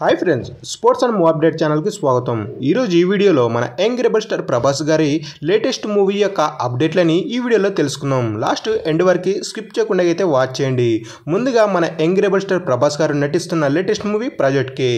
hi friends sports and move update ఛానల్కి స్వాగతం ఈరోజు ఈ వీడియోలో మన యంగ్ రెబల్ స్టార్ ప్రభాస్ గారి లేటెస్ట్ మూవీ యొక్క అప్డేట్లని ఈ వీడియోలో తెలుసుకుందాం లాస్ట్ ఎండ్ వరకు స్కిప్ చేయకుండా అయితే వాచ్ చేయండి ముందుగా మన యంగ్ రెబల్ స్టార్ ప్రభాస్ గారు నటిస్తున్న లేటెస్ట్ మూవీ ప్రాజెక్ట్ కే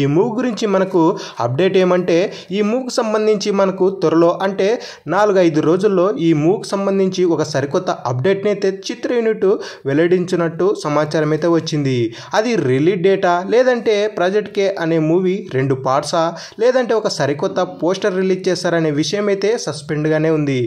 ఈ మూవీ గురించి మనకు అప్డేట్ ఏమంటే ఈ మూవీకి సంబంధించి మనకు త్వరలో అంటే నాలుగైదు రోజుల్లో ఈ మూవీకి సంబంధించి ఒక సరికొత్త అప్డేట్ని అయితే చిత్ర యూనిట్ వెల్లడించినట్టు సమాచారం అయితే వచ్చింది అది రిలీజ్ డేటా లేదంటే ప్రాజెక్ట్ హండ్రెడ్ కే అనే మూవీ రెండు పార్ట్సా లేదంటే ఒక సరికొత్త పోస్టర్ రిలీజ్ చేశారనే విషయం అయితే సస్పెండ్గానే ఉంది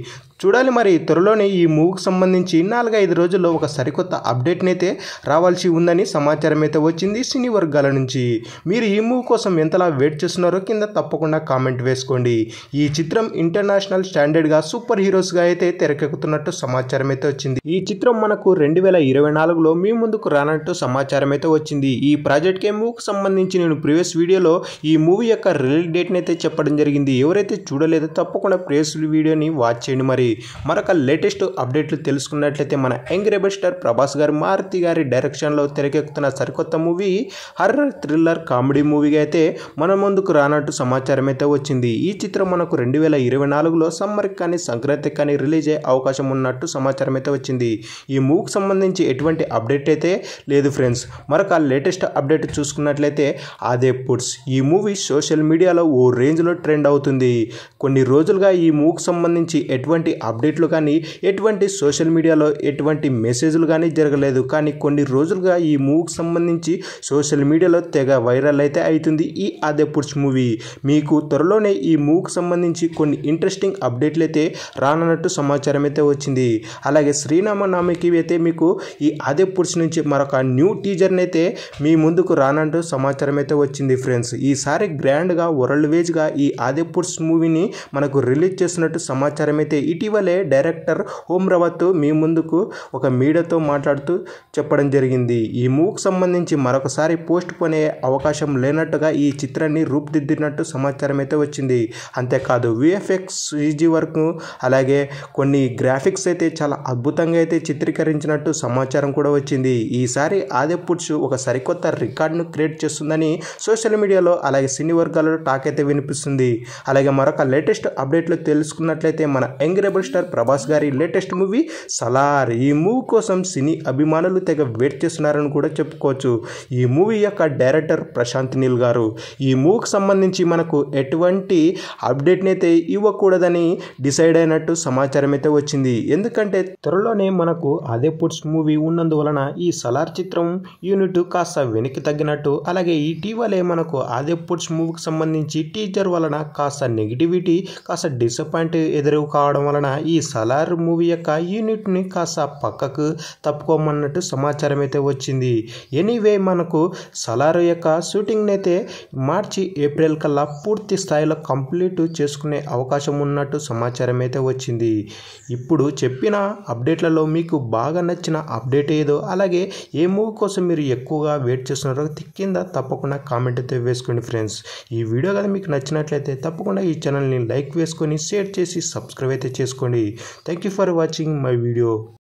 చూడాలి మరి త్వరలోనే ఈ మూవ్కి సంబంధించి నాలుగైదు రోజుల్లో ఒక సరికొత్త అప్డేట్నైతే రావాల్సి ఉందని సమాచారం అయితే వచ్చింది సినీ వర్గాల నుంచి మీరు ఈ మూవ్ కోసం ఎంతలా వెయిట్ చేస్తున్నారో కింద తప్పకుండా కామెంట్ వేసుకోండి ఈ చిత్రం ఇంటర్నేషనల్ స్టాండర్డ్గా సూపర్ హీరోస్గా అయితే తెరకెక్కుతున్నట్టు సమాచారం అయితే వచ్చింది ఈ చిత్రం మనకు రెండు వేల ఇరవై నాలుగులో మీ ముందుకు రానట్టు సమాచారం అయితే వచ్చింది ఈ ప్రాజెక్ట్కే మూవ్కి సంబంధించి నేను ప్రీవియస్ వీడియోలో ఈ మూవీ యొక్క రిలీజ్ డేట్ని అయితే చెప్పడం జరిగింది ఎవరైతే చూడలేదో తప్పకుండా ప్రీవియస్ వీడియోని వాచ్ చేయండి మరి మరి మరొక లేటెస్ట్ అప్డేట్లు తెలుసుకున్నట్లయితే మన యంగ్ రెబల్ స్టార్ ప్రభాస్ గారు మారుతి గారి డైరెక్షన్లో తెరకెక్కుతున్న సరికొత్త మూవీ హర్రర్ థ్రిల్లర్ కామెడీ మూవీగా అయితే మన ముందుకు రానట్టు సమాచారం అయితే వచ్చింది ఈ చిత్రం మనకు రెండు వేల ఇరవై నాలుగులో సమ్మర్కి కానీ సంక్రాంతి కానీ రిలీజ్ అయ్యే అవకాశం ఉన్నట్టు సమాచారం అయితే వచ్చింది ఈ మూవీకి సంబంధించి ఎటువంటి అప్డేట్ అయితే లేదు ఫ్రెండ్స్ మరొక లేటెస్ట్ అప్డేట్ చూసుకున్నట్లయితే అదే పుట్స్ ఈ మూవీ సోషల్ మీడియాలో ఓ రేంజ్లో ట్రెండ్ అవుతుంది కొన్ని రోజులుగా ఈ మూవీకి సంబంధించి ఎటువంటి అప్డేట్లు కానీ ఎటువంటి సోషల్ మీడియాలో ఎటువంటి మెసేజ్లు కానీ జరగలేదు కానీ కొన్ని రోజులుగా ఈ మూవీకి సంబంధించి సోషల్ మీడియాలో తెగ వైరల్ అయితే అవుతుంది ఈ అదెపుడ్స్ మూవీ మీకు త్వరలోనే ఈ మూవీకి సంబంధించి కొన్ని ఇంట్రెస్టింగ్ అప్డేట్లు అయితే రానున్నట్టు సమాచారం అయితే వచ్చింది అలాగే శ్రీనామనామికి అయితే మీకు ఈ అదెపుడ్స్ నుంచి మరొక న్యూ టీజర్ని అయితే మీ ముందుకు రానట్టు సమాచారం అయితే వచ్చింది ఫ్రెండ్స్ ఈసారి గ్రాండ్గా వరల్డ్ వేజ్గా ఈ అదెపుడ్స్ మూవీని మనకు రిలీజ్ చేసినట్టు సమాచారం అయితే ఇటీ ఇటీవలే డైరెక్టర్ ఓం రావత్ మీ ముందుకు ఒక మీడియాతో మాట్లాడుతూ చెప్పడం జరిగింది ఈ మూవ్కి సంబంధించి మరొకసారి పోస్ట్ పోనే అవకాశం లేనట్టుగా ఈ చిత్రాన్ని రూపుదిద్దినట్టు సమాచారం అయితే వచ్చింది అంతేకాదు విఎఫ్ఎక్స్ సీజీ వర్క్ అలాగే కొన్ని గ్రాఫిక్స్ అయితే చాలా అద్భుతంగా అయితే చిత్రీకరించినట్టు సమాచారం కూడా వచ్చింది ఈసారి ఆదిపుడ్స్ ఒక సరికొత్త రికార్డును క్రియేట్ చేస్తుందని సోషల్ మీడియాలో అలాగే సినీ వర్గాల్లో టాక్ అయితే వినిపిస్తుంది అలాగే మరొక లేటెస్ట్ అప్డేట్లు తెలుసుకున్నట్లయితే మన యంగ్ డబుల్ స్టార్ ప్రభాస్ గారి లేటెస్ట్ మూవీ సలార్ ఈ మూవీ కోసం సినీ అభిమానులు తెగ వెయిట్ చేస్తున్నారని కూడా చెప్పుకోవచ్చు ఈ మూవీ యొక్క డైరెక్టర్ ప్రశాంత్ నీల్ గారు ఈ మూవీకి సంబంధించి మనకు ఎటువంటి అప్డేట్నైతే ఇవ్వకూడదని డిసైడ్ అయినట్టు సమాచారం అయితే వచ్చింది ఎందుకంటే త్వరలోనే మనకు అదే పుట్స్ మూవీ ఉన్నందువలన ఈ సలార్ చిత్రం యూనిట్ కాస్త వెనక్కి తగ్గినట్టు అలాగే ఇటీవలే మనకు అదే పుట్స్ మూవీకి సంబంధించి టీచర్ వలన కాస్త నెగిటివిటీ కాస్త డిసప్పాయింట్ ఎదురు కావడం వలన కావున ఈ సలార్ మూవీ యొక్క యూనిట్ని కాస్త పక్కకు తప్పుకోమన్నట్టు సమాచారం అయితే వచ్చింది ఎనీవే మనకు సలార్ యొక్క షూటింగ్ని అయితే మార్చి ఏప్రిల్ కల్లా పూర్తి స్థాయిలో కంప్లీట్ చేసుకునే అవకాశం ఉన్నట్టు సమాచారం అయితే వచ్చింది ఇప్పుడు చెప్పిన అప్డేట్లలో మీకు బాగా నచ్చిన అప్డేట్ ఏదో అలాగే ఏ మూవీ కోసం మీరు ఎక్కువగా వెయిట్ చేస్తున్నారో తిక్కింద తప్పకుండా కామెంట్ అయితే వేసుకోండి ఫ్రెండ్స్ ఈ వీడియో కదా మీకు నచ్చినట్లయితే తప్పకుండా ఈ ఛానల్ని లైక్ వేసుకొని షేర్ చేసి సబ్స్క్రైబ్ అయితే చేసుకోండి చేసుకోండి thank you for watching my video